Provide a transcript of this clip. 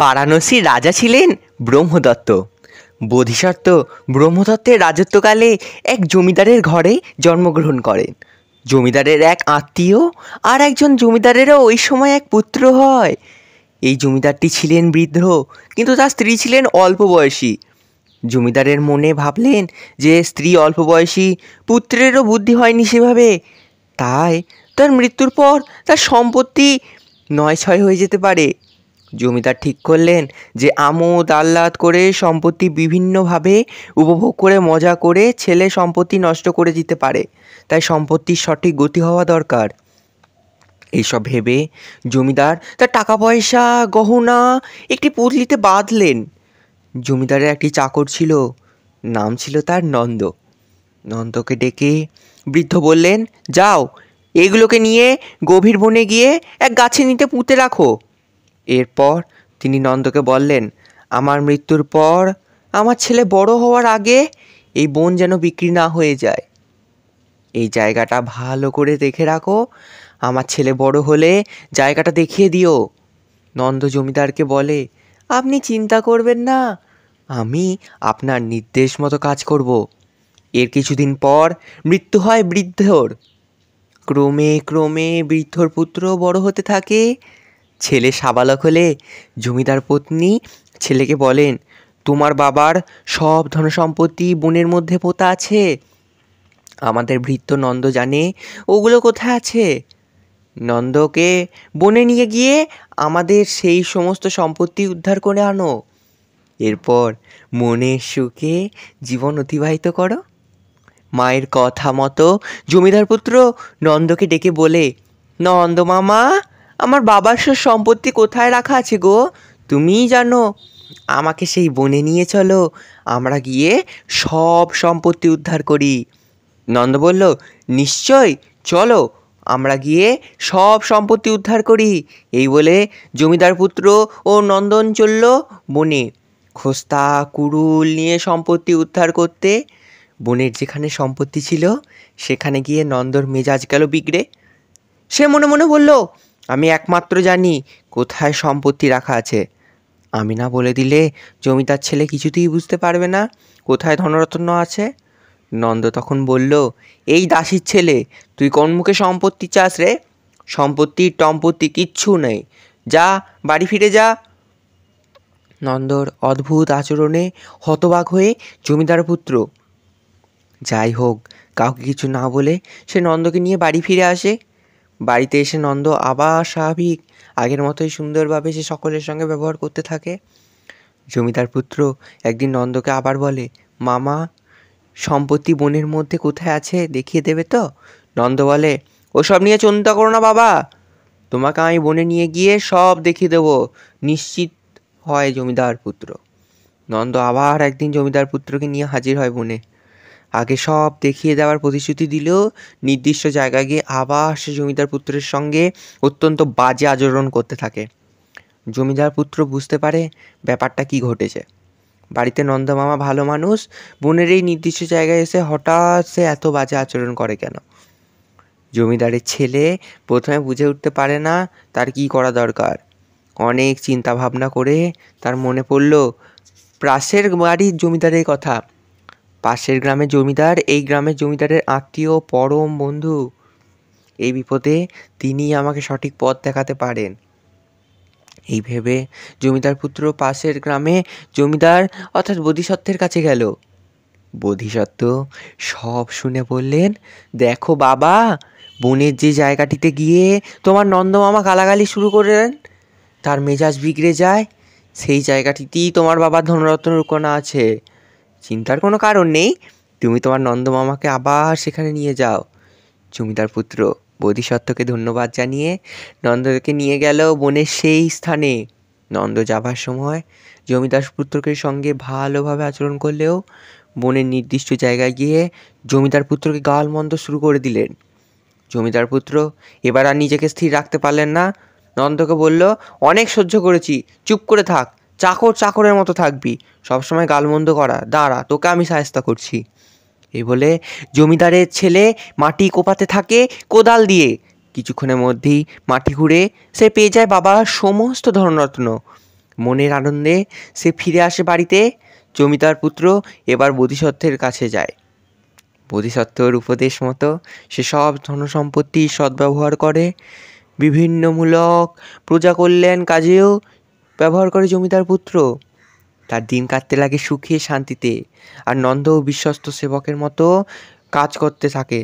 বারাণসীর রাজা ছিলেন ব্রহ্মদত্ত বোধিসত্ত্ব ব্রহ্মদত্তের রাজত্বকালে এক জমিদারের ঘরে জন্মগ্রহণ করেন জমিদারের এক আত্মীয় আর একজন জমিদারেরও ওই সময় এক পুত্র হয় এই জমিদারটি ছিলেন বৃদ্ধ কিন্তু তার স্ত্রী ছিলেন অল্প বয়সী জমিদারের মনে ভাবলেন যে স্ত্রী অল্প বয়সী পুত্রেরও বুদ্ধি হয়নি সেভাবে তাই তার মৃত্যুর পর তার সম্পত্তি নয় ছয় হয়ে যেতে পারে জমিদার ঠিক করলেন যে আমোদ আহ্লাদ করে সম্পত্তি বিভিন্নভাবে উপভোগ করে মজা করে ছেলে সম্পত্তি নষ্ট করে দিতে পারে তাই সম্পত্তির সঠিক গতি হওয়া দরকার এইসব ভেবে জমিদার তার টাকা পয়সা গহনা একটি পুতলিতে বাঁধলেন জমিদারের একটি চাকর ছিল নাম ছিল তার নন্দ নন্দকে ডেকে বৃদ্ধ বললেন যাও এগুলোকে নিয়ে গভীর বনে গিয়ে এক গাছে নিতে পুঁতে রাখো এরপর তিনি নন্দকে বললেন আমার মৃত্যুর পর আমার ছেলে বড় হওয়ার আগে এই বোন যেন বিক্রি না হয়ে যায় এই জায়গাটা ভালো করে দেখে রাখো আমার ছেলে বড় হলে জায়গাটা দেখিয়ে দিও নন্দ জমিদারকে বলে আপনি চিন্তা করবেন না আমি আপনার নির্দেশ মতো কাজ করব এর কিছুদিন পর মৃত্যু হয় বৃদ্ধর ক্রমে ক্রমে বৃদ্ধর পুত্র বড় হতে থাকে ছেলে সাবালক হলে জমিদার পত্নী ছেলেকে বলেন তোমার বাবার সব ধনসম্পত্তি বনের মধ্যে পোতা আছে আমাদের ভৃত্য নন্দ জানে ওগুলো কোথায় আছে নন্দকে বনে নিয়ে গিয়ে আমাদের সেই সমস্ত সম্পত্তি উদ্ধার করে আনো এরপর মনে সুখে জীবন অতিবাহিত করো মায়ের কথা মতো জমিদার পুত্র নন্দকে ডেকে বলে নন্দ মামা আমার বাবার সব সম্পত্তি কোথায় রাখা আছে গো তুমিই জানো আমাকে সেই বনে নিয়ে চলো আমরা গিয়ে সব সম্পত্তি উদ্ধার করি নন্দ বলল নিশ্চয় চলো আমরা গিয়ে সব সম্পত্তি উদ্ধার করি এই বলে জমিদার পুত্র ও নন্দন চলল বনে খোস্তা কুড়ুল নিয়ে সম্পত্তি উদ্ধার করতে বনের যেখানে সম্পত্তি ছিল সেখানে গিয়ে নন্দর মেজাজ গেল বিগড়ে সে মনে মনে বলল আমি একমাত্র জানি কোথায় সম্পত্তি রাখা আছে আমি না বলে দিলে জমিদার ছেলে কিছুতেই বুঝতে পারবে না কোথায় ধনরত্ন আছে নন্দ তখন বলল এই দাসীর ছেলে তুই কোন মুখে সম্পত্তি চাস রে সম্পত্তি টম্পত্তি কিচ্ছু নেই যা বাড়ি ফিরে যা নন্দর অদ্ভুত আচরণে হতবাক হয়ে জমিদার পুত্র যাই হোক কাউকে কিছু না বলে সে নন্দকে নিয়ে বাড়ি ফিরে আসে বাড়িতে এসে নন্দ আবার স্বাভাবিক আগের মতোই সুন্দরভাবে সে সকলের সঙ্গে ব্যবহার করতে থাকে জমিদার পুত্র একদিন নন্দকে আবার বলে মামা সম্পত্তি বনের মধ্যে কোথায় আছে দেখিয়ে দেবে তো নন্দ বলে ওসব নিয়ে চিন্তা করো না বাবা তোমাকে আমি বনে নিয়ে গিয়ে সব দেখিয়ে দেবো নিশ্চিত হয় জমিদার পুত্র নন্দ আবার একদিন জমিদার পুত্রকে নিয়ে হাজির হয় বনে আগে সব দেখিয়ে দেওয়ার প্রতিশ্রুতি দিলেও নির্দিষ্ট জায়গায় গিয়ে আবার সে জমিদার পুত্রের সঙ্গে অত্যন্ত বাজে আচরণ করতে থাকে জমিদার পুত্র বুঝতে পারে ব্যাপারটা কি ঘটেছে বাড়িতে নন্দমামা ভালো মানুষ বোনের এই নির্দিষ্ট জায়গায় এসে হঠাৎ সে এত বাজে আচরণ করে কেন জমিদারের ছেলে প্রথমে বুঝে উঠতে পারে না তার কি করা দরকার অনেক চিন্তা ভাবনা করে তার মনে পড়ল প্রাসের বাড়ির জমিদারের কথা পাশের গ্রামের জমিদার এই গ্রামের জমিদারের আত্মীয় পরম বন্ধু এই বিপদে তিনি আমাকে সঠিক পথ দেখাতে পারেন এই ভেবে জমিদার পুত্র পাশের গ্রামে জমিদার অর্থাৎ বোধিসত্ত্বের কাছে গেল বোধিসত্ত্ব সব শুনে বললেন দেখো বাবা বোনের যে জায়গাটিতে গিয়ে তোমার নন্দমামা গালাগালি শুরু করলেন তার মেজাজ বিগড়ে যায় সেই জায়গাটিতেই তোমার বাবার ধনরত্ন রুকোনা আছে চিন্তার কোনো কারণ নেই তুমি তোমার নন্দমামাকে আবার সেখানে নিয়ে যাও জমিদার পুত্র বোধিসত্ত্বকে ধন্যবাদ জানিয়ে নন্দকে নিয়ে গেল বনের সেই স্থানে নন্দ যাবার সময় জমিদার পুত্রকে সঙ্গে ভালোভাবে আচরণ করলেও বনের নির্দিষ্ট জায়গায় গিয়ে জমিদার পুত্রকে গাল মন্দ শুরু করে দিলেন জমিদার পুত্র এবার আর নিজেকে স্থির রাখতে পারলেন না নন্দকে বলল অনেক সহ্য করেছি চুপ করে থাক চাকর চাকরের মতো থাকবি সবসময় গালমন্দ করা দাঁড়া তোকে আমি সায়স্তা করছি এ বলে জমিদারের ছেলে মাটি কোপাতে থাকে কোদাল দিয়ে কিছুক্ষণের মধ্যেই মাটি ঘুরে সে পেয়ে যায় বাবার সমস্ত ধনরত্ন মনের আনন্দে সে ফিরে আসে বাড়িতে জমিদার পুত্র এবার বোধিসত্ত্বের কাছে যায় বোধিসত্ত্বর উপদেশ মতো সে সব ধনসম্পত্তি সদ্ব্যবহার করে বিভিন্নমূলক প্রজাকল্যাণ কাজেও ব্যবহার করে জমিদার পুত্র তার দিন কাটতে লাগে সুখে শান্তিতে আর নন্দ ও বিশ্বস্ত সেবকের মতো কাজ করতে থাকে